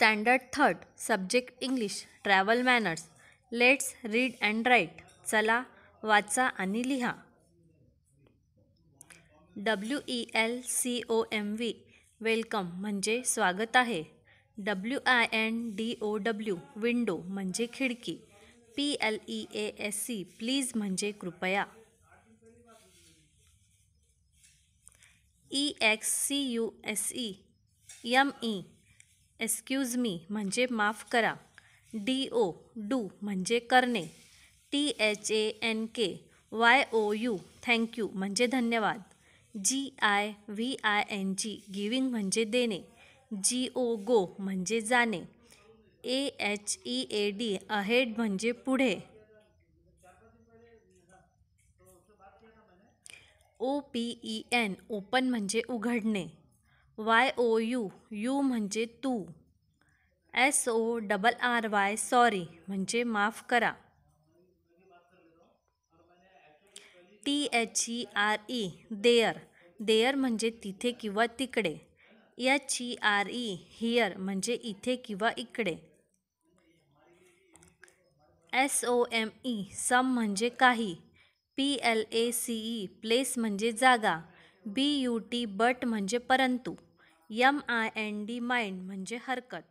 standard third subject English travel manners let's read and write चला वाचा आणि लिहा W E L C O M V welcome म्हणजे स्वागत आहे W I N D O W window म्हणजे खिडकी P L E A S C please म्हणजे कृपया E X C U S E M E excuse me म्हणजे माफ करा डी ओ डू म्हणजे करणे T H A N K Y O U you म्हणजे धन्यवाद G I V I N G giving म्हणजे देणे जी ओ गो म्हणजे जाणे A H E A D ahead म्हणजे पुढे O P E N open म्हणजे उघडणे वाय ओ यू यू म्हणजे तू S O double R Y sorry म्हणजे माफ करा T H E R E there there म्हणजे तिथे किंवा तिकडे H E R E here म्हणजे इथे किंवा इकडे एस ओ एम ई सम म्हणजे काही P L A C E place म्हणजे जागा बी यू टी बट म्हणजे परंतु M I N D mind म्हणजे हरकत